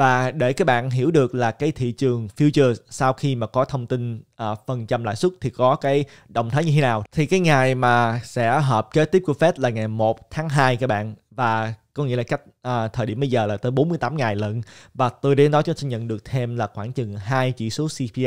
và để các bạn hiểu được là cái thị trường future sau khi mà có thông tin à, phần trăm lãi suất thì có cái động thái như thế nào thì cái ngày mà sẽ họp kế tiếp của Fed là ngày 1 tháng 2 các bạn và có nghĩa là cách à, thời điểm bây giờ là tới 48 ngày lận và tôi đến đó cho sẽ nhận được thêm là khoảng chừng hai chỉ số CPI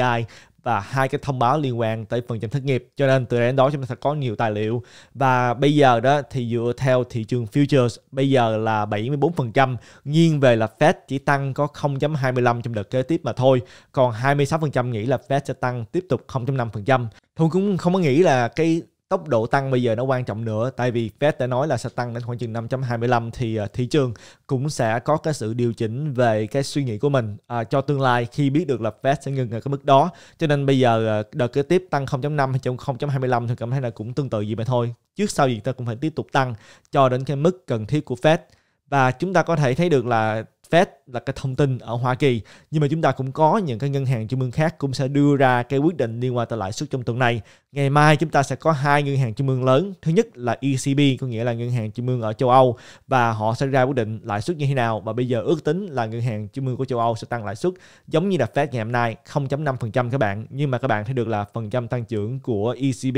và hai cái thông báo liên quan tới phần trăm thất nghiệp cho nên từ đến đó chúng ta sẽ có nhiều tài liệu và bây giờ đó thì dựa theo thị trường futures bây giờ là 74% nghiêng về là Fed chỉ tăng có 0.25 trong đợt kế tiếp mà thôi còn 26% nghĩ là Fed sẽ tăng tiếp tục 0.5% Thu cũng không có nghĩ là cái tốc độ tăng bây giờ nó quan trọng nữa tại vì Fed đã nói là sẽ tăng đến khoảng chừng 5.25 thì à, thị trường cũng sẽ có cái sự điều chỉnh về cái suy nghĩ của mình à, cho tương lai khi biết được là Fed sẽ ngừng ở cái mức đó cho nên bây giờ à, đợt kế tiếp tăng 0.5 hay 0.25 thì cảm thấy là cũng tương tự gì mà thôi trước sau gì ta cũng phải tiếp tục tăng cho đến cái mức cần thiết của Fed và chúng ta có thể thấy được là Fed là cái thông tin ở Hoa Kỳ nhưng mà chúng ta cũng có những cái ngân hàng trung ương khác cũng sẽ đưa ra cái quyết định liên quan tới lãi suất trong tuần này ngày mai chúng ta sẽ có hai ngân hàng trung ương lớn thứ nhất là ECB có nghĩa là ngân hàng trung ương ở châu Âu và họ sẽ ra quyết định lãi suất như thế nào và bây giờ ước tính là ngân hàng trung ương của châu Âu sẽ tăng lãi suất giống như là Fed ngày hôm nay 0.5% các bạn nhưng mà các bạn thấy được là phần trăm tăng trưởng của ECB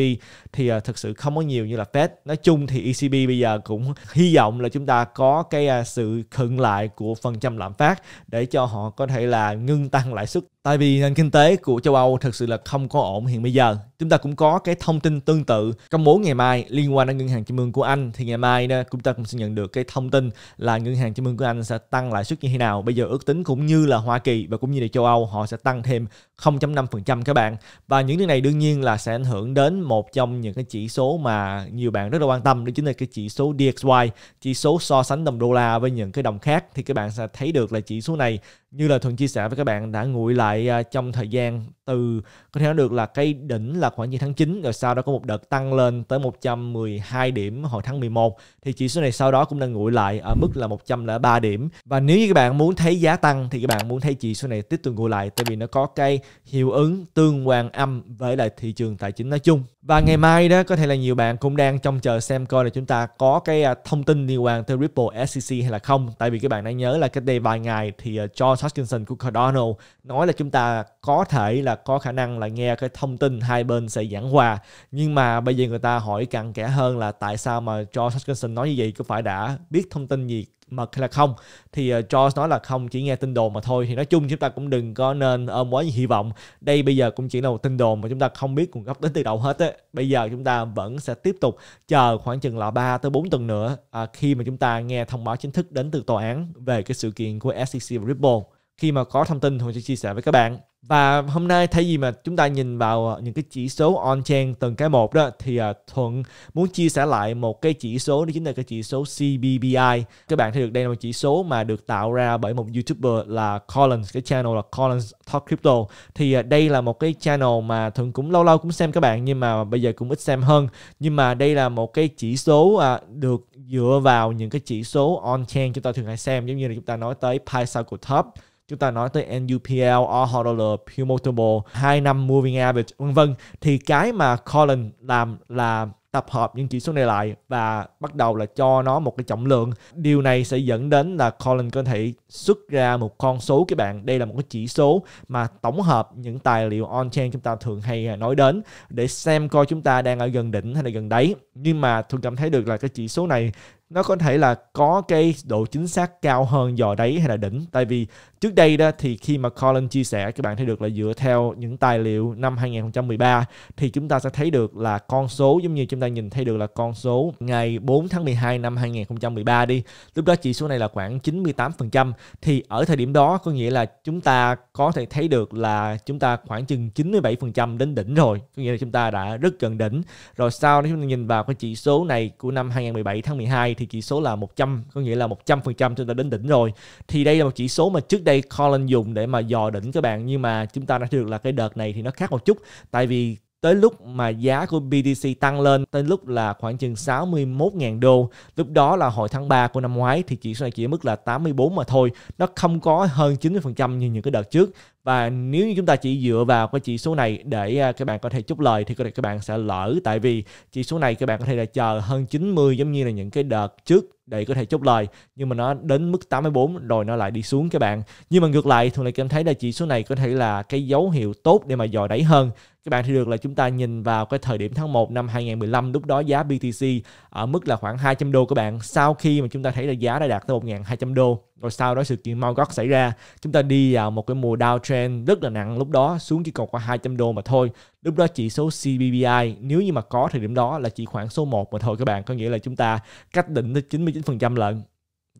thì à, thực sự không có nhiều như là Fed nói chung thì ECB bây giờ cũng hy vọng là chúng ta có cái à, sự khựng lại của phần trăm lạm phát để cho họ có thể là ngưng tăng lãi suất Tại vì nền kinh tế của châu Âu thực sự là không có ổn hiện bây giờ. Chúng ta cũng có cái thông tin tương tự công bố ngày mai liên quan đến ngân hàng trung ương của Anh thì ngày mai đó, chúng ta cũng sẽ nhận được cái thông tin là ngân hàng trung ương của Anh sẽ tăng lãi suất như thế nào. Bây giờ ước tính cũng như là Hoa Kỳ và cũng như là châu Âu họ sẽ tăng thêm 0.5% các bạn. Và những điều này đương nhiên là sẽ ảnh hưởng đến một trong những cái chỉ số mà nhiều bạn rất là quan tâm đó chính là cái chỉ số DXY, chỉ số so sánh đồng đô la với những cái đồng khác thì các bạn sẽ thấy được là chỉ số này như là thuận chia sẻ với các bạn đã nguội lại lại à, trong thời gian từ có thể nói được là cây đỉnh là khoảng như tháng 9 rồi sau đó có một đợt tăng lên tới 112 điểm hồi tháng 11 thì chỉ số này sau đó cũng đang nguội lại ở mức là 103 điểm và nếu như các bạn muốn thấy giá tăng thì các bạn muốn thấy chỉ số này tiếp tục nguội lại tại vì nó có cái hiệu ứng tương quan âm với lại thị trường tài chính nói chung và ngày mai đó có thể là nhiều bạn cũng đang trông chờ xem coi là chúng ta có cái à, thông tin liên quan tới Ripple SEC hay là không tại vì các bạn đã nhớ là cách đây vài ngày thì George à, Hutchinson của Cardano nói là chúng chúng ta có thể là có khả năng là nghe cái thông tin hai bên sẽ giảng hòa nhưng mà bây giờ người ta hỏi cặn kẽ hơn là tại sao mà George Hutchinson nói như vậy có phải đã biết thông tin gì mà hay là không thì ờ, George nói là không chỉ nghe tin đồn mà thôi thì nói chung chúng ta cũng đừng có nên ôm quá nhiều hy vọng đây bây giờ cũng chỉ là một tin đồn mà chúng ta không biết nguồn gốc đến từ đâu hết á bây giờ chúng ta vẫn sẽ tiếp tục chờ khoảng chừng là 3 tới 4 tuần nữa à, khi mà chúng ta nghe thông báo chính thức đến từ tòa án về cái sự kiện của SEC và Ripple khi mà có thông tin Hùng sẽ chia sẻ với các bạn và hôm nay thay vì mà chúng ta nhìn vào ờ, những cái chỉ số on-chain từng cái một đó thì ờ, Thuận muốn chia sẻ lại một cái chỉ số đó chính là cái chỉ số CBBI. Các bạn thấy được đây là một chỉ số mà được tạo ra bởi một YouTuber là Collins, cái channel là Collins Talk Crypto. Thì ờ, đây là một cái channel mà Thuận cũng lâu lâu cũng xem các bạn nhưng mà bây giờ cũng ít xem hơn. Nhưng mà đây là một cái chỉ số được dựa vào những cái chỉ số on-chain chúng ta thường hay xem giống như là chúng ta nói tới Pi Cycle Top chúng ta nói tới NUPL, RHL, Pew Multiple, 2 năm Moving Average, vân vân thì cái mà Colin làm là tập hợp những chỉ số này lại và bắt đầu là cho nó một cái trọng lượng. Điều này sẽ dẫn đến là Colin có thể xuất ra một con số các bạn. Đây là một cái chỉ số mà tổng hợp những tài liệu on-chain chúng ta thường hay à, nói đến để xem coi chúng ta đang ở gần đỉnh hay là gần đáy. Nhưng mà tôi cảm thấy được là cái chỉ số này nó có thể là có cái độ chính xác cao hơn dò đáy hay là đỉnh tại vì trước đây đó thì khi mà Colin chia sẻ các bạn thấy được là dựa theo những tài liệu năm 2013 thì chúng ta sẽ thấy được là con số giống như chúng ta nhìn thấy được là con số ngày 4 tháng 12 năm 2013 đi lúc đó chỉ số này là khoảng 98% thì ở thời điểm đó có nghĩa là chúng ta có thể thấy được là chúng ta khoảng chừng 97% đến đỉnh rồi có nghĩa là chúng ta đã rất gần đỉnh rồi sau đó chúng ta nhìn vào cái chỉ số này của năm 2017 tháng 12 thì thì chỉ số là 100 có nghĩa là 100% chúng ta đến đỉnh rồi thì đây là một chỉ số mà trước đây Colin dùng để mà dò đỉnh các bạn nhưng mà chúng ta đã được là cái đợt này thì nó khác một chút tại vì tới lúc mà giá của BTC tăng lên tới lúc là khoảng chừng 61.000 đô. Lúc đó là hồi tháng 3 của năm ngoái thì chỉ số này chỉ ở mức là 84 mà thôi. Nó không có hơn 90% như những cái đợt trước và nếu như chúng ta chỉ dựa vào cái chỉ số này để à, các bạn có thể chốt lời thì có thể các bạn sẽ lỡ tại vì chỉ số này các bạn có thể là chờ hơn 90 giống như là những cái đợt trước để có thể chốt lời nhưng mà nó đến mức 84 rồi nó lại đi xuống các bạn nhưng mà ngược lại thường lại cảm thấy là chỉ số này có thể là cái dấu hiệu tốt để mà dò đáy hơn các bạn thì được là chúng ta nhìn vào cái thời điểm tháng 1 năm 2015 lúc đó giá BTC ở mức là khoảng 200 đô các bạn sau khi mà chúng ta thấy là giá đã đạt tới 1.200 đô rồi sau đó sự kiện mau Gox xảy ra chúng ta đi vào một cái mùa downtrend rất là nặng lúc đó xuống chỉ còn có 200 đô mà thôi lúc đó chỉ số CBBI nếu như mà có thời điểm đó là chỉ khoảng số 1 mà thôi các bạn có nghĩa là chúng ta cách đỉnh tới 99% lận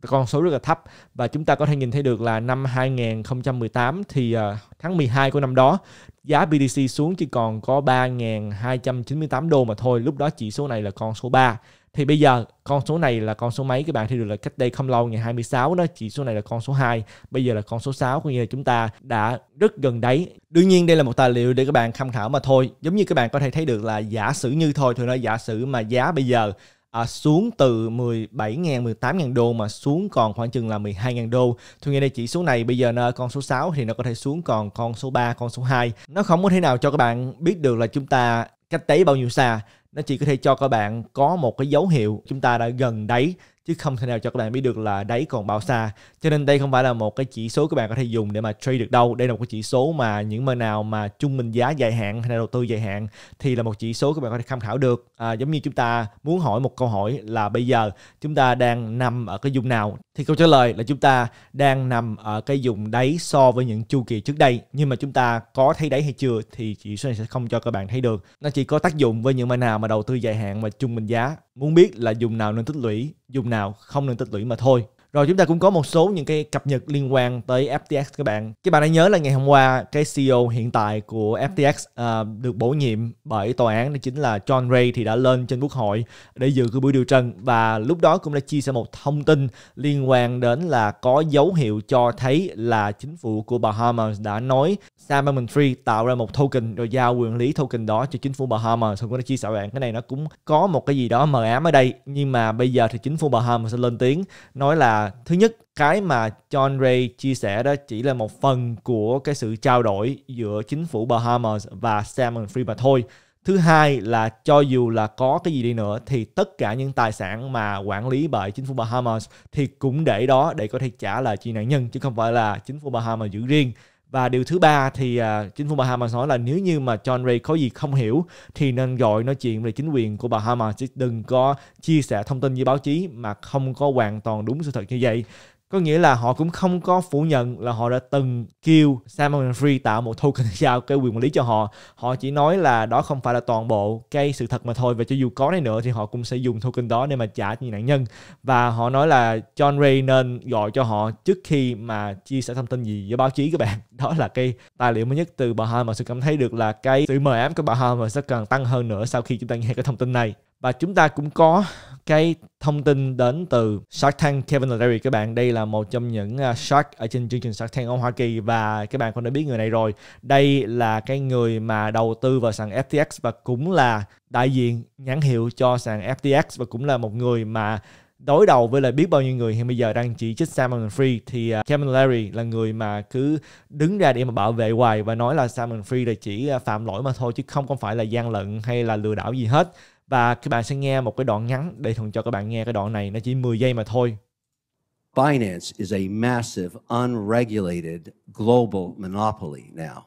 con số rất là thấp và chúng ta có thể nhìn thấy được là năm 2018 thì ờ, tháng 12 của năm đó giá BTC xuống chỉ còn có 3.298 đô mà thôi lúc đó chỉ số này là con số 3 thì bây giờ con số này là con số mấy các bạn thấy được là cách đây không lâu ngày 26 đó chỉ số này là con số 2, bây giờ là con số 6 có nghĩa là chúng ta đã rất gần đấy. Đương nhiên đây là một tài liệu để các bạn tham khảo mà thôi. Giống như các bạn có thể thấy được là giả sử như thôi thôi nói giả sử mà giá bây giờ à, xuống từ 17.000 18.000 đô mà xuống còn khoảng chừng là 12.000 đô. thôi ngay đây chỉ số này bây giờ nó con số 6 thì nó có thể xuống còn con số 3, con số 2. Nó không có thể nào cho các bạn biết được là chúng ta cách đấy bao nhiêu xa nó chỉ có thể cho các bạn có một cái dấu hiệu chúng ta đã gần đấy chứ không thể nào cho các bạn biết được là đáy còn bao xa cho nên đây không phải là một cái chỉ số các bạn có thể dùng để mà trade được đâu đây là một cái chỉ số mà những mà nào mà trung bình giá dài hạn hay là đầu tư dài hạn thì là một chỉ số các bạn có thể tham khảo được à, giống như chúng ta muốn hỏi một câu hỏi là bây giờ chúng ta đang nằm ở cái vùng nào thì câu trả lời là chúng ta đang nằm ở cái vùng đáy so với những chu kỳ trước đây nhưng mà chúng ta có thấy đáy hay chưa thì chỉ số này sẽ không cho các bạn thấy được nó chỉ có tác dụng với những mà nào mà đầu tư dài hạn và trung bình giá muốn biết là dùng nào nên tích lũy dùng nào không nên tích lũy mà thôi rồi chúng ta cũng có một số những cái cập nhật liên quan tới FTX các bạn. Các bạn đã nhớ là ngày hôm qua cái CEO hiện tại của ừ. FTX uh, à, được bổ nhiệm bởi tòa án đó chính là John Ray thì đã lên trên quốc hội để dự cái buổi điều trần và lúc đó cũng đã chia sẻ một thông tin liên quan đến là có dấu hiệu cho thấy là chính phủ của Bahamas đã nói Sam Bankman Free tạo ra một token rồi giao quyền lý token đó cho chính phủ Bahamas xong cũng đã chia sẻ bạn cái này nó cũng có một cái gì đó mờ ám ở đây nhưng mà bây giờ thì chính phủ Bahamas sẽ lên tiếng nói là thứ nhất cái mà John Ray chia sẻ đó chỉ là một phần của cái sự trao đổi giữa chính phủ Bahamas và Salmon Free mà thôi. Thứ hai là cho dù là có cái gì đi nữa thì tất cả những tài sản mà quản lý bởi chính phủ Bahamas thì cũng để đó để có thể trả lại cho nạn nhân chứ không phải là chính phủ Bahamas giữ riêng và điều thứ ba thì uh, chính phủ Bahamas nói là nếu như mà John Ray có gì không hiểu thì nên gọi nói chuyện về chính quyền của Bahamas chứ đừng có chia sẻ thông tin với báo chí mà không có hoàn toàn đúng sự thật như vậy có nghĩa là họ cũng không có phủ nhận là họ đã từng kêu Salmon Free tạo một token giao cái quyền quản lý cho họ họ chỉ nói là đó không phải là toàn bộ cái sự thật mà thôi và cho dù có này nữa thì họ cũng sẽ dùng token đó để mà trả cho nạn nhân và họ nói là John Ray nên gọi cho họ trước khi mà chia sẻ thông tin gì với báo chí các bạn đó là cái tài liệu mới nhất từ bà Hall mà sự cảm thấy được là cái sự mờ ám của bà Hall mà sẽ cần tăng hơn nữa sau khi chúng ta nghe cái thông tin này và chúng ta cũng có cái thông tin đến từ Shark Tank Kevin O'Leary các bạn đây là một trong những à, shark ở trên chương trình Shark Tank ở Hoa Kỳ và các bạn cũng đã biết người này rồi đây là cái người mà đầu tư vào sàn FTX và cũng là đại diện nhãn hiệu cho sàn FTX và cũng là một người mà đối đầu với lại biết bao nhiêu người hiện bây giờ đang chỉ trích Salmon Free thì à, Kevin Larry là người mà cứ đứng ra để mà bảo vệ hoài và nói là Salmon Free là chỉ à, phạm lỗi mà thôi chứ không còn phải là gian lận hay là lừa đảo gì hết và các bạn sẽ nghe một cái đoạn ngắn để thường cho các bạn nghe cái đoạn này nó chỉ 10 giây mà thôi. Binance is a massive unregulated global monopoly now.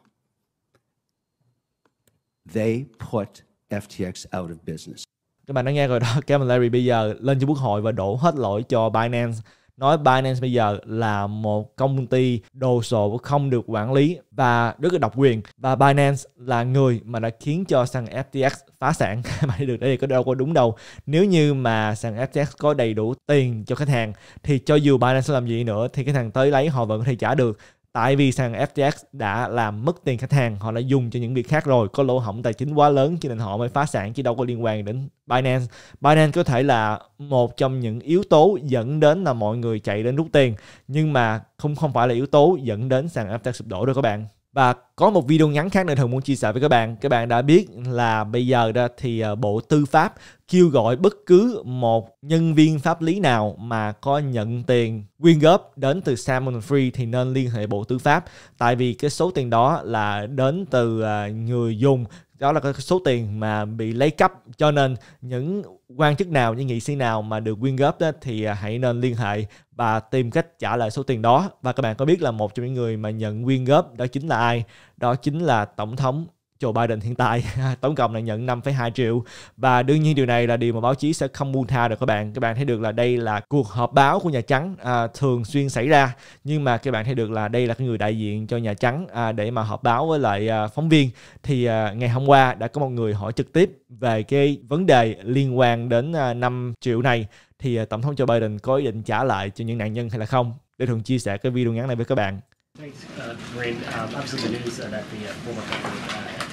They put FTX out of business. Các bạn đã nghe rồi đó, Kevin Larry bây giờ lên cho quốc hội và đổ hết lỗi cho Binance nói Binance bây giờ là một công ty đồ sộ không được quản lý và rất là độc quyền và Binance là người mà đã khiến cho sàn FTX phá sản mà đi được đây có đâu có đúng đâu nếu như mà sàn FTX có đầy đủ tiền cho khách hàng thì cho dù Binance làm gì nữa thì cái thằng tới lấy họ vẫn có thể trả được tại vì sàn FTX đã làm mất tiền khách hàng họ đã dùng cho những việc khác rồi có lỗ hỏng tài chính quá lớn cho nên họ mới phá sản chứ đâu có liên quan đến Binance Binance có thể là một trong những yếu tố dẫn đến là mọi người chạy đến rút tiền nhưng mà không không phải là yếu tố dẫn đến sàn FTX sụp đổ đâu các bạn và có một video ngắn khác nữa Thường muốn chia sẻ với các bạn. Các bạn đã biết là bây giờ đó thì ờ, Bộ Tư pháp kêu gọi bất cứ một nhân viên pháp lý nào mà có nhận tiền quyên góp đến từ Salmon Free thì nên liên hệ Bộ Tư pháp. Tại vì cái số tiền đó là đến từ ờ, người dùng đó là cái số tiền mà bị lấy cắp cho nên những quan chức nào những nghị sĩ nào mà được quyên góp đó, thì à, hãy nên liên hệ và tìm cách trả lại số tiền đó và các bạn có biết là một trong những người mà nhận quyên góp đó chính là ai đó chính là tổng thống Joe Biden hiện tại tổng cộng là nhận 5,2 triệu và đương nhiên điều này là điều mà báo chí sẽ không buông tha được các bạn các bạn thấy được là đây là cuộc họp báo của Nhà Trắng à, thường xuyên xảy ra nhưng mà các bạn thấy được là đây là cái người đại diện cho Nhà Trắng à, để mà họp báo với lại à, phóng viên thì à, ngày hôm qua đã có một người hỏi trực tiếp về cái vấn đề liên quan đến à, 5 triệu này thì à, tổng thống Joe Biden có ý định trả lại cho những nạn nhân hay là không để thường chia sẻ cái video ngắn này với các bạn. Thanks, uh,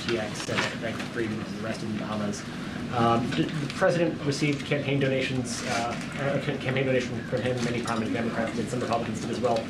FTX and Bank of Freedom and the rest of the Bahamas. Um, the president received campaign donations, uh, uh campaign donation from him. Many prominent Democrats did. some Republicans did as well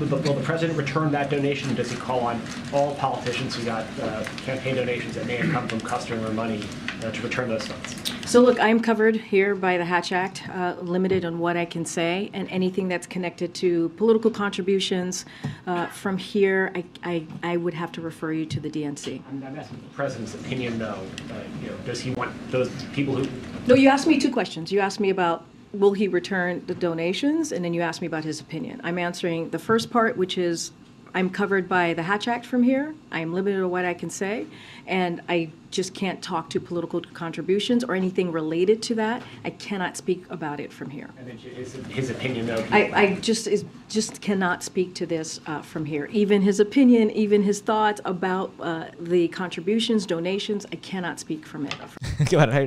will the, president return that donation? Does he call on all politicians who got uh, campaign donations that may have come from customer money uh, to return those funds? So look, I'm covered here by the Hatch Act, uh, limited on what I can say, and anything that's connected to political contributions uh, from here, I, I, I, would have to refer you to the DNC. I'm, I'm asking the president's opinion, though. Uh, you know, does he want those people who? No, you asked me two questions. You asked me about will he return the donations? And then you asked me about his opinion. I'm answering the first part, which is I'm covered by the Hatch Act from here. I am limited to what I can say, and I just can't talk to political contributions or anything related to that. I cannot speak about it from here. And then his, opinion, though. I, I just is, just cannot speak to this uh, from here. Even his opinion, even his thoughts about uh, the contributions, donations, I cannot speak from it. Các bạn thấy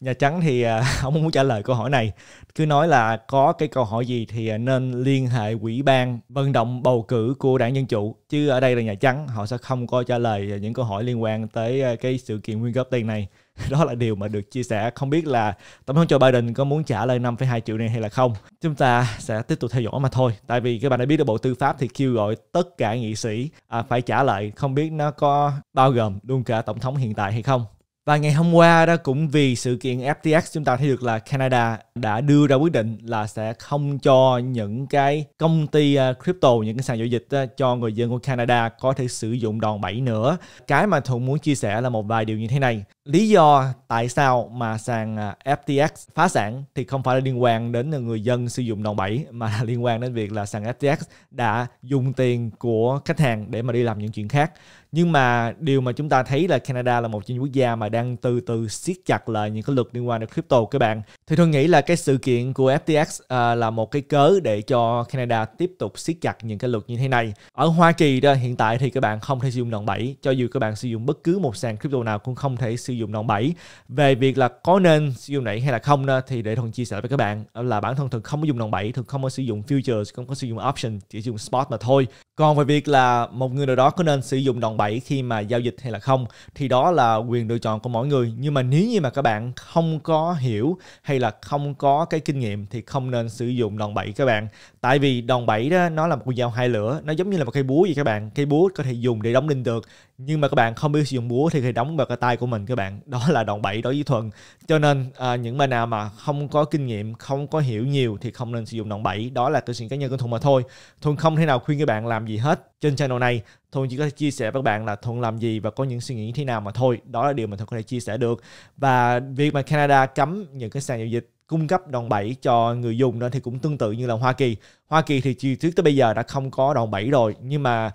Nhà Trắng thì à, không muốn trả lời câu hỏi này. Cứ nói là có cái câu hỏi gì thì à, nên liên hệ quỹ ban vận động bầu cử của đảng Dân Chủ. Chứ ở đây là Nhà Trắng, họ sẽ không có trả lời à, những câu hỏi liên quan tới cái sự kiện quyên góp tiền này. Đó là điều mà được chia sẻ. Không biết là Tổng thống Joe Biden có muốn trả lời 5,2 triệu này hay là không. Chúng ta sẽ tiếp tục theo dõi mà thôi. Tại vì các bạn đã biết là Bộ Tư pháp thì kêu gọi tất cả nghị sĩ phải trả lại. Không biết nó có bao gồm luôn cả Tổng thống hiện tại hay không. Và ngày hôm qua đó cũng vì sự kiện FTX chúng ta thấy được là Canada đã đưa ra quyết định là sẽ không cho những cái công ty à, crypto, những cái sàn giao dịch à, cho người dân của Canada có thể sử dụng đòn bẩy nữa. Cái mà Thuận muốn chia sẻ là một vài điều như thế này. Lý do tại sao mà sàn à, FTX phá sản thì không phải là liên quan đến người dân sử dụng đòn bẩy mà là liên quan đến việc là sàn FTX đã dùng tiền của khách hàng để mà đi làm những chuyện khác nhưng mà điều mà chúng ta thấy là Canada là một trong những quốc gia mà đang từ từ siết chặt lại những cái luật liên quan đến crypto các bạn thì tôi nghĩ là cái sự kiện của FTX à, là một cái cớ để cho Canada tiếp tục siết chặt những cái luật như thế này ở Hoa Kỳ đó hiện tại thì các bạn không thể sử dụng đòn bẩy cho dù các bạn sử dụng bất cứ một sàn crypto nào cũng không thể sử dụng đòn bẩy về việc là có nên sử dụng đẩy hay là không đó, thì để thuần chia sẻ với các bạn là bản thân thường không có dùng đòn bẩy thường không có sử dụng futures không có sử dụng option chỉ dùng spot mà thôi còn về việc là một người nào đó có nên sử dụng đòn bẩy khi mà giao dịch hay là không thì đó là quyền lựa chọn của mỗi người. Nhưng mà nếu như mà các bạn không có hiểu hay là không có cái kinh nghiệm thì không nên sử dụng đòn bẩy các bạn. Tại vì đòn bẩy đó nó là một con dao hai lưỡi, nó giống như là một cây búa vậy các bạn. Cây búa có thể dùng để đóng đinh được nhưng mà các bạn không biết sử dụng búa thì khi đóng vào cái tay của mình các bạn đó là đòn bẩy đối với thuần cho nên à, những bạn nào mà không có kinh nghiệm không có hiểu nhiều thì không nên sử dụng đòn bẩy đó là cái chuyện cá nhân của thuần mà thôi thuần không thể nào khuyên các bạn làm gì hết trên channel này thuần chỉ có thể chia sẻ với các bạn là thuần làm gì và có những suy nghĩ như thế nào mà thôi đó là điều mà thuần có thể chia sẻ được và việc mà canada cấm những cái sàn giao dịch cung cấp đòn bẩy cho người dùng đó thì cũng tương tự như là Hoa Kỳ. Hoa Kỳ thì từ trước tới bây giờ đã không có đòn bẩy rồi nhưng mà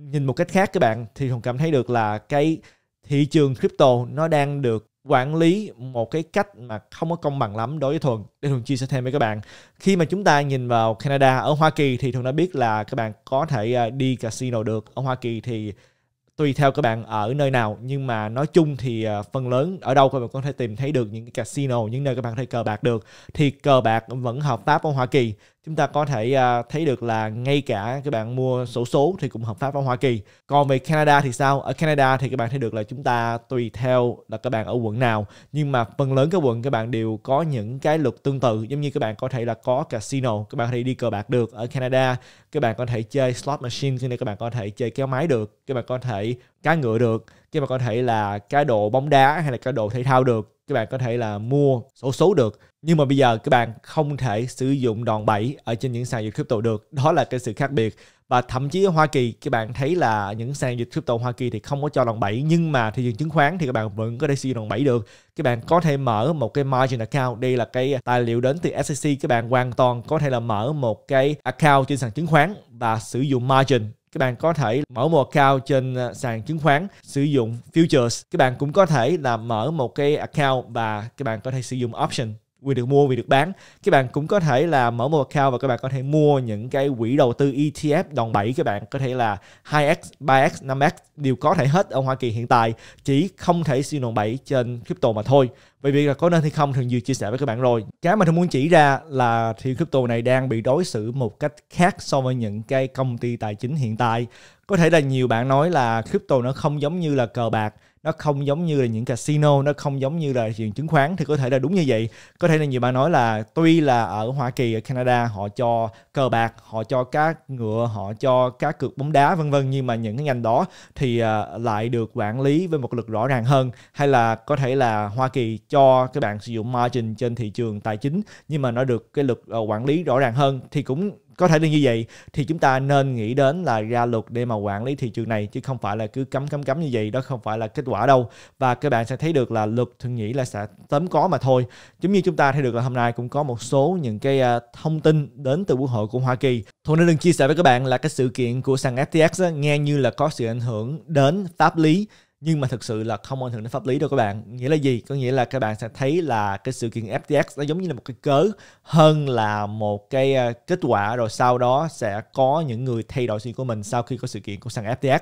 nhìn một cách khác các bạn thì hùng cảm thấy được là cái thị trường crypto nó đang được quản lý một cái cách mà không có công bằng lắm đối với thuần để thuần chia sẻ thêm với các bạn khi mà chúng ta nhìn vào canada ở hoa kỳ thì thuần đã biết là các bạn có thể à, đi casino được ở hoa kỳ thì tùy theo các bạn ở nơi nào nhưng mà nói chung thì à, phần lớn ở đâu các bạn có thể tìm thấy được những cái casino những nơi các bạn có thể cờ bạc được thì cờ bạc vẫn hợp pháp ở Hoa Kỳ chúng ta có thể uh, thấy được là ngay cả các bạn mua sổ số, thì cũng hợp pháp ở Hoa Kỳ. Còn về Canada thì sao? Ở Canada thì các bạn thấy được là chúng ta tùy theo là các bạn ở quận nào, nhưng mà phần lớn các quận các bạn đều có những cái luật tương tự, giống như các bạn có thể là có casino, các bạn có thể đi cờ bạc được ở Canada, các bạn có thể chơi slot machine, cho nên các bạn có thể chơi kéo máy được, các bạn có thể cá ngựa được, các bạn có thể là cá độ bóng đá hay là cá độ thể thao được các bạn có thể là mua sổ số được nhưng mà bây giờ các bạn không thể sử dụng đòn bẩy ở trên những sàn dịch crypto được đó là cái sự khác biệt và thậm chí ở Hoa Kỳ các bạn thấy là những sàn dịch crypto Hoa Kỳ thì không có cho đòn bẩy nhưng mà thị trường chứng khoán thì các bạn vẫn có thể sử dụng đòn bẩy được các bạn có thể mở một cái margin account đây là cái tài liệu đến từ SEC các bạn hoàn toàn có thể là mở một cái account trên sàn chứng khoán và sử dụng margin các bạn có thể mở một account trên à, sàn chứng khoán sử dụng futures các bạn cũng có thể là mở một cái account và các bạn có thể sử dụng option vì được mua vì được bán các bạn cũng có thể là mở một account và các bạn có thể mua những cái quỹ đầu tư ETF đòn bẩy các bạn có thể là 2x 3x 5x đều có thể hết ở Hoa Kỳ hiện tại chỉ không thể siêu đòn bẩy trên crypto mà thôi về việc là có nên hay không thường dư chia sẻ với các bạn rồi cái mà tôi muốn chỉ ra là thì crypto này đang bị đối xử một cách khác so với những cái công ty tài chính hiện tại có thể là nhiều bạn nói là crypto nó không giống như là cờ bạc nó không giống như là những casino nó không giống như là chuyện chứng khoán thì có thể là đúng như vậy có thể là nhiều bạn nói là tuy là ở Hoa Kỳ ở Canada họ cho cờ bạc họ cho cá ngựa họ cho cá cược bóng đá vân vân nhưng mà những cái ngành đó thì à, lại được quản lý với một lực rõ ràng hơn hay là có thể là Hoa Kỳ cho các bạn sử dụng margin trên thị trường tài chính nhưng mà nó được cái lực ờ, quản lý rõ ràng hơn thì cũng có thể là như vậy thì chúng ta nên nghĩ đến là ra luật để mà quản lý thị trường này chứ không phải là cứ cấm cấm cấm như vậy đó không phải là kết quả đâu và các bạn sẽ thấy được là luật thường nghĩ là sẽ tóm có mà thôi giống như chúng ta thấy được là hôm nay cũng có một số những cái à, thông tin đến từ quốc hội của Hoa Kỳ Thôi nên đừng chia sẻ với các bạn là cái sự kiện của sàn FTX nghe như là có sự ảnh hưởng đến pháp lý nhưng mà thực sự là không ảnh hưởng đến pháp lý đâu các bạn nghĩa là gì có nghĩa là các bạn sẽ thấy là cái sự kiện FTX nó giống như là một cái cớ hơn là một cái ờ, kết quả rồi sau đó sẽ có những người thay đổi suy nghĩ của mình sau khi có sự kiện của sàn FTX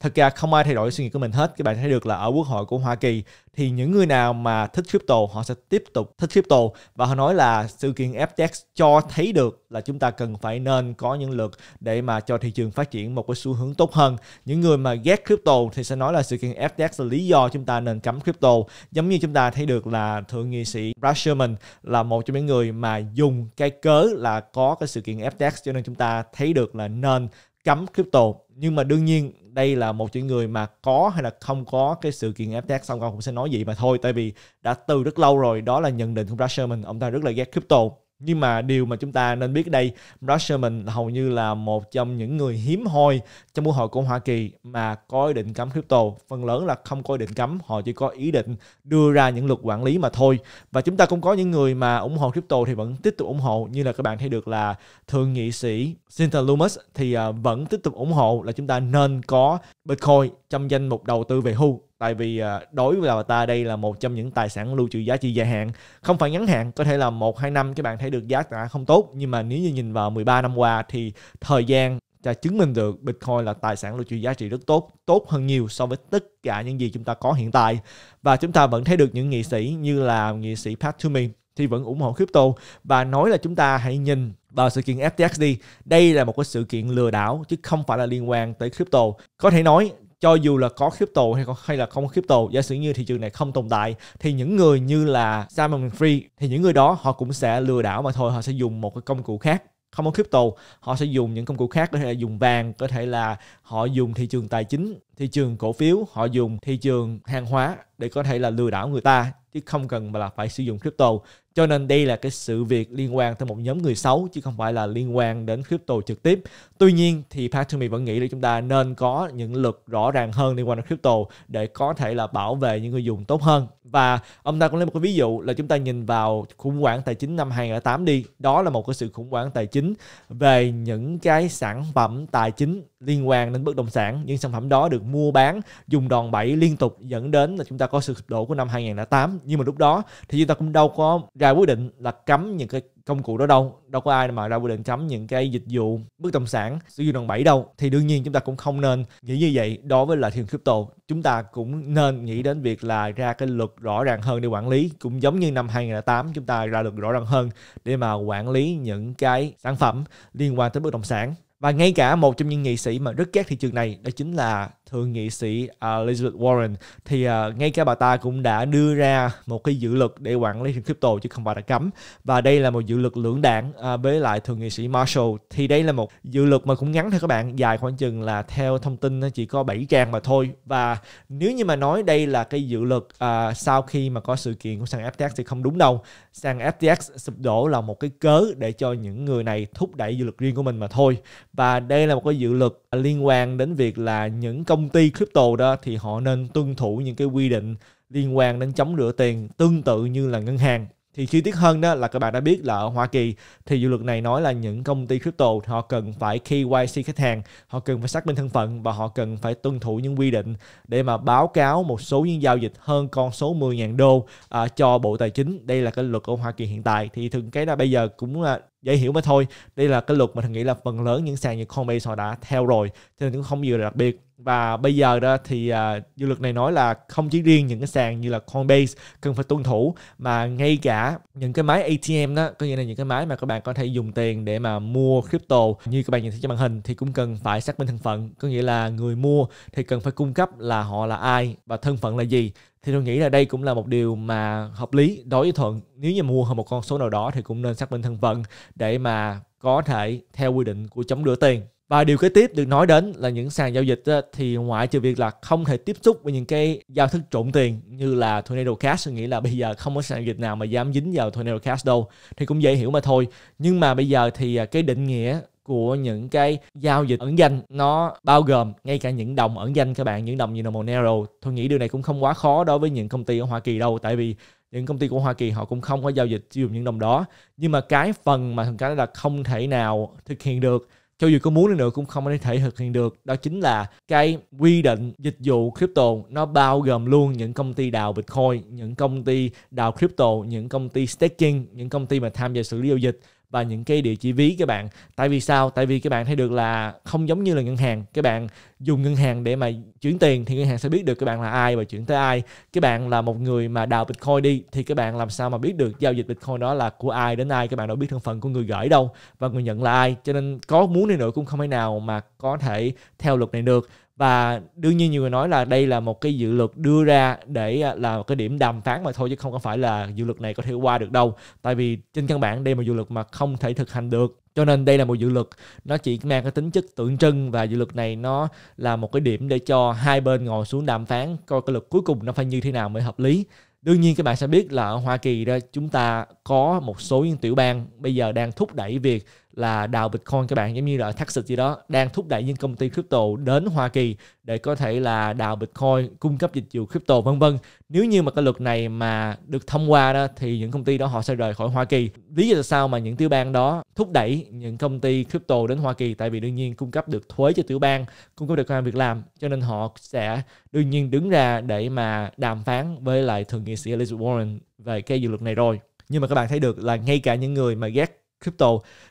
thật ra không ai thay đổi suy nghĩ của mình hết các bạn thấy được là ở quốc hội của Hoa Kỳ thì những người nào mà thích crypto họ sẽ tiếp tục thích crypto và họ nói là sự kiện FTX cho thấy được là chúng ta cần phải nên có những lực để mà cho thị trường phát triển một cái xu hướng tốt hơn. Những người mà ghét crypto thì sẽ nói là sự kiện FTX là lý do chúng ta nên cấm crypto. Giống như chúng ta thấy được là thượng nghị sĩ Brad Sherman là một trong những người mà dùng cái cớ là có cái sự kiện FTX cho nên chúng ta thấy được là nên cấm crypto nhưng mà đương nhiên đây là một chuyện người mà có hay là không có cái sự kiện FTX xong con cũng sẽ nói gì mà thôi tại vì đã từ rất lâu rồi đó là nhận định của brasherman ông ta rất là ghét crypto nhưng mà điều mà chúng ta nên biết đây Brad Sherman hầu như là một trong những người hiếm hoi trong quốc hội của Hoa Kỳ mà có ý định cấm crypto phần lớn là không có ý định cấm họ chỉ có ý định đưa ra những luật quản lý mà thôi và chúng ta cũng có những người mà ủng hộ crypto thì vẫn tiếp tục ủng hộ như là các bạn thấy được là thượng nghị sĩ Cynthia Lummis thì à, vẫn tiếp tục ủng hộ là chúng ta nên có Bitcoin trong danh mục đầu tư về hưu tại vì à, đối với Avatar đây là một trong những tài sản lưu trữ giá trị dài hạn không phải ngắn hạn có thể là một hai năm các bạn thấy được giá cả không tốt nhưng mà nếu như nhìn vào 13 năm qua thì thời gian đã chứng minh được Bitcoin là tài sản lưu trữ giá trị rất tốt, tốt hơn nhiều so với tất cả những gì chúng ta có hiện tại. Và chúng ta vẫn thấy được những nghị sĩ như là nghị sĩ Pat Toomey thì vẫn ủng hộ crypto và nói là chúng ta hãy nhìn vào sự kiện FTX đi. Đây là một cái sự kiện lừa đảo chứ không phải là liên quan tới crypto. Có thể nói cho dù là có crypto hay hay là không crypto giả sử như thị trường này không tồn tại thì những người như là Simon Free thì những người đó họ cũng sẽ lừa đảo mà thôi họ sẽ dùng một cái công cụ khác không có crypto họ sẽ dùng những công cụ khác có thể là dùng vàng có thể là họ dùng thị trường tài chính thị trường cổ phiếu họ dùng thị trường hàng hóa để có thể là lừa đảo người ta chứ không cần mà là phải sử dụng crypto cho nên đây là cái sự việc liên quan tới một nhóm người xấu chứ không phải là liên quan đến crypto trực tiếp tuy nhiên thì Patumi vẫn nghĩ là chúng ta nên có những luật rõ ràng hơn liên quan đến crypto để có thể là bảo vệ những người dùng tốt hơn và ông ta cũng lấy một cái ví dụ là chúng ta nhìn vào khủng hoảng tài chính năm 2008 đi đó là một cái sự khủng hoảng tài chính về những cái sản phẩm tài chính liên quan đến bất động sản những sản phẩm đó được mua bán dùng đòn bẩy liên tục dẫn đến là chúng ta có sự sụp đổ của năm 2008 nhưng mà lúc đó thì chúng ta cũng đâu có ra ra quyết định là cấm những cái công cụ đó đâu đâu có ai mà ra quyết định cấm những cái dịch vụ bất động sản sử dụng đòn bẩy đâu thì đương nhiên chúng ta cũng không nên nghĩ như vậy đối với là thị trường crypto chúng ta cũng nên nghĩ đến việc là ra cái luật rõ ràng hơn để quản lý cũng giống như năm 2008 chúng ta ra luật rõ ràng hơn để mà quản lý những cái sản phẩm liên quan tới bất động sản và ngay cả một trong những nghị sĩ mà rất ghét thị trường này đó chính là thượng nghị sĩ à, Elizabeth Warren thì uh, ngay cả bà ta cũng đã đưa ra một cái dự luật để quản lý thị crypto chứ không phải đã cấm và đây là một dự luật lưỡng đảng uh, với lại thượng nghị sĩ Marshall thì đây là một dự luật mà cũng ngắn thôi các bạn dài khoảng chừng là theo thông tin chỉ có 7 trang mà thôi và nếu như mà nói đây là cái dự luật uh, sau khi mà có sự kiện của sàn FTX thì không đúng đâu sàn FTX sụp đổ là một cái cớ để cho những người này thúc đẩy dự luật riêng của mình mà thôi và đây là một cái dự luật liên quan đến việc là những công công ty crypto đó thì họ nên tuân thủ những cái quy định liên quan đến chống rửa tiền tương tự như là ngân hàng thì chi tiết hơn đó là các bạn đã biết là ở Hoa Kỳ thì dự luật này nói là những công ty crypto họ cần phải KYC khách hàng, họ cần phải xác minh thân phận và họ cần phải tuân thủ những quy định để mà báo cáo một số những giao dịch hơn con số 10.000 đô à, cho Bộ Tài chính. Đây là cái luật ở Hoa Kỳ hiện tại thì thường cái đó bây giờ cũng là dễ hiểu mà thôi. Đây là cái luật mà thằng nghĩ là phần lớn những sàn như Coinbase họ đã theo rồi cho nên cũng không gì là đặc biệt và bây giờ đó thì à, du lịch này nói là không chỉ riêng những cái sàn như là Coinbase cần phải tuân thủ mà ngay cả những cái máy ATM đó có nghĩa là những cái máy mà các bạn có thể dùng tiền để mà mua crypto như các bạn nhìn thấy trên màn hình thì cũng cần phải xác minh thân phận có nghĩa là người mua thì cần phải cung cấp là họ là ai và thân phận là gì thì tôi nghĩ là đây cũng là một điều mà hợp lý đối với thuận nếu như mua một con số nào đó thì cũng nên xác minh thân phận để mà có thể theo quy định của chống rửa tiền và điều kế tiếp được nói đến là những sàn giao dịch thì ngoại trừ việc là không thể tiếp xúc với những cái giao thức trộn tiền như là Tornado Cash tôi nghĩ là bây giờ không có sàn giao dịch nào mà dám dính vào Tornado Cash đâu thì cũng dễ hiểu mà thôi nhưng mà bây giờ thì à, cái định nghĩa của những cái giao dịch ẩn danh nó bao gồm ngay cả những đồng ẩn danh các bạn những đồng như là Monero tôi nghĩ điều này cũng không quá khó đối với những công ty ở Hoa Kỳ đâu tại vì những công ty của Hoa Kỳ họ cũng không có giao dịch sử dụng những đồng đó nhưng mà cái phần mà thằng cái là không thể nào thực hiện được cho dù có muốn đi nữa cũng không có thể thực hiện được đó chính là cái quy định dịch vụ crypto nó bao gồm luôn những công ty đào bitcoin những công ty đào crypto những công ty staking những công ty mà tham gia xử lý giao dịch và những cái địa chỉ ví các bạn tại vì sao tại vì các bạn thấy được là không giống như là ngân hàng các bạn dùng ngân hàng để mà chuyển tiền thì ngân hàng sẽ biết được các bạn là ai và chuyển tới ai các bạn là một người mà đào bitcoin đi thì các bạn làm sao mà biết được giao dịch bitcoin đó là của ai đến ai các bạn đâu biết thân phận của người gửi đâu và người nhận là ai cho nên có muốn đi nữa cũng không thể nào mà có thể theo luật này được và đương nhiên nhiều người nói là đây là một cái dự luật đưa ra để à, là một cái điểm đàm phán mà thôi chứ không có phải là dự luật này có thể qua được đâu tại vì trên căn bản đây là một dự luật mà không thể thực hành được cho nên đây là một dự luật nó chỉ mang cái tính chất tượng trưng và dự luật này nó là một cái điểm để cho hai bên ngồi xuống đàm phán coi cái luật cuối cùng nó phải như thế nào mới hợp lý đương nhiên các bạn sẽ biết là ở Hoa Kỳ đó chúng ta có một số những tiểu bang bây giờ đang thúc đẩy việc là đào Bitcoin các bạn giống như là Texas gì đó đang thúc đẩy những công ty crypto đến Hoa Kỳ để có thể là đào Bitcoin cung cấp dịch vụ crypto vân vân nếu như mà cái luật này mà được thông qua đó thì những công ty đó họ sẽ rời khỏi Hoa Kỳ lý do tại sao mà những tiểu bang đó thúc đẩy những công ty crypto đến Hoa Kỳ tại vì đương nhiên cung cấp được thuế cho tiểu bang cung cấp được công an việc làm cho nên họ sẽ đương nhiên đứng ra để mà đàm phán với lại thượng nghị sĩ Elizabeth Warren về cái dự luật này rồi nhưng mà các bạn thấy được là ngay cả những người mà ghét crypto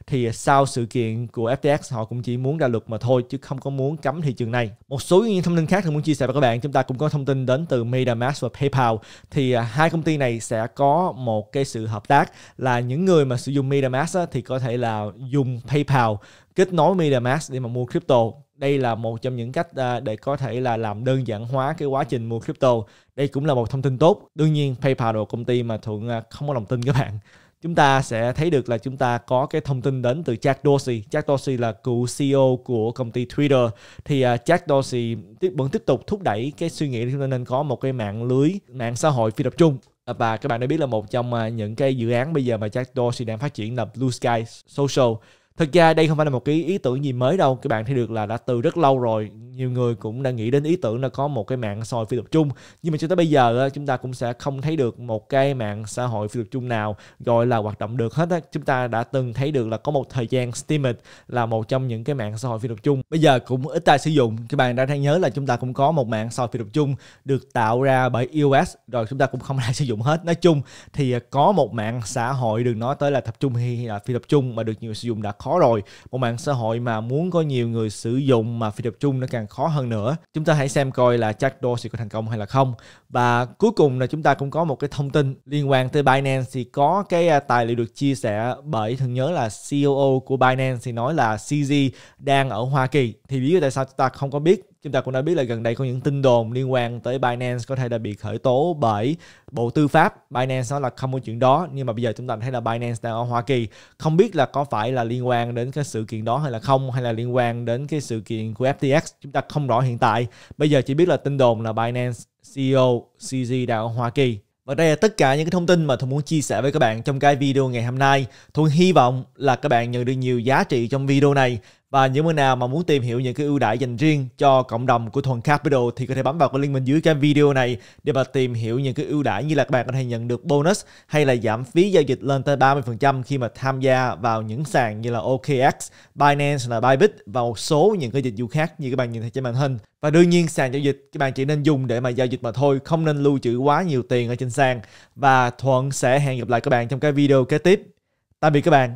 thì sau sự kiện của FTX họ cũng chỉ muốn ra luật mà thôi chứ không có muốn cấm thị trường này. Một số những thông tin khác thì muốn chia sẻ với các bạn, chúng ta cũng có thông tin đến từ MetaMask và PayPal thì à, hai công ty này sẽ có một cái sự hợp tác là những người mà sử dụng MetaMask thì có thể là dùng PayPal kết nối MetaMask để mà mua crypto đây là một trong những cách à, để có thể là làm đơn giản hóa cái quá trình mua crypto đây cũng là một thông tin tốt đương nhiên PayPal là một công ty mà thuận à, không có lòng tin các bạn chúng ta sẽ thấy được là chúng ta có cái thông tin đến từ Jack Dorsey. Jack Dorsey là cựu CEO của công ty Twitter. Thì à, Jack Dorsey tiếp, vẫn tiếp tục thúc đẩy cái suy nghĩ chúng ta nên có một cái mạng lưới mạng xã hội phi tập trung à, và các bạn đã biết là một trong à, những cái dự án bây giờ mà Jack Dorsey đang phát triển là Blue Sky Social thực ra đây không phải là một cái ý tưởng gì mới đâu các bạn thấy được là đã từ rất lâu rồi nhiều người cũng đã nghĩ đến ý tưởng là có một cái mạng xã hội phi tập trung nhưng mà cho tới bây giờ chúng ta cũng sẽ không thấy được một cái mạng xã hội phi tập trung nào gọi là hoạt động được hết chúng ta đã từng thấy được là có một thời gian Steemit là một trong những cái mạng xã hội phi tập trung bây giờ cũng ít ai sử dụng các bạn đã thấy nhớ là chúng ta cũng có một mạng xã hội phi tập trung được tạo ra bởi iOS rồi chúng ta cũng không ai sử dụng hết nói chung thì có một mạng xã hội được nói tới là tập trung hay là phi tập trung mà được nhiều sử dụng đã khó khó rồi một mạng xã hội mà muốn có nhiều người sử dụng mà phi tập trung nó càng khó hơn nữa chúng ta hãy xem coi là Jack sẽ có thành công hay là không và cuối cùng là chúng ta cũng có một cái thông tin liên quan tới Binance thì có cái à, tài liệu được chia sẻ bởi thường nhớ là COO e của Binance thì nói là CZ đang ở Hoa Kỳ thì lý do tại sao chúng ta không có biết chúng ta cũng đã biết là gần đây có những tin đồn liên quan tới Binance có thể là bị khởi tố bởi Bộ Tư pháp. Binance nói là không có chuyện đó nhưng mà bây giờ chúng ta thấy là Binance đang ở Hoa Kỳ. Không biết là có phải là liên quan đến cái sự kiện đó hay là không hay là liên quan đến cái sự kiện của FTX chúng ta không rõ hiện tại. Bây giờ chỉ biết là tin đồn là Binance CEO CZ đang ở Hoa Kỳ và đây là tất cả những cái thông tin mà tôi muốn chia sẻ với các bạn trong cái video ngày hôm nay. tôi hy vọng là các bạn nhận được nhiều giá trị trong video này. Và những người nào mà muốn tìm hiểu những cái ưu đãi dành riêng cho cộng đồng của Thuần Capital thì có thể bấm vào cái link bên dưới cái video này để mà tìm hiểu những cái ưu đãi như là các bạn có thể nhận được bonus hay là giảm phí giao dịch lên tới 30% khi mà tham gia vào những sàn như là OKX, Binance là Bybit và một số những cái dịch vụ khác như các bạn nhìn thấy trên màn hình. Và đương nhiên sàn giao dịch các bạn chỉ nên dùng để mà giao dịch mà thôi, không nên lưu trữ quá nhiều tiền ở trên sàn. Và Thuận sẽ hẹn gặp lại các bạn trong cái video kế tiếp. Tạm biệt các bạn.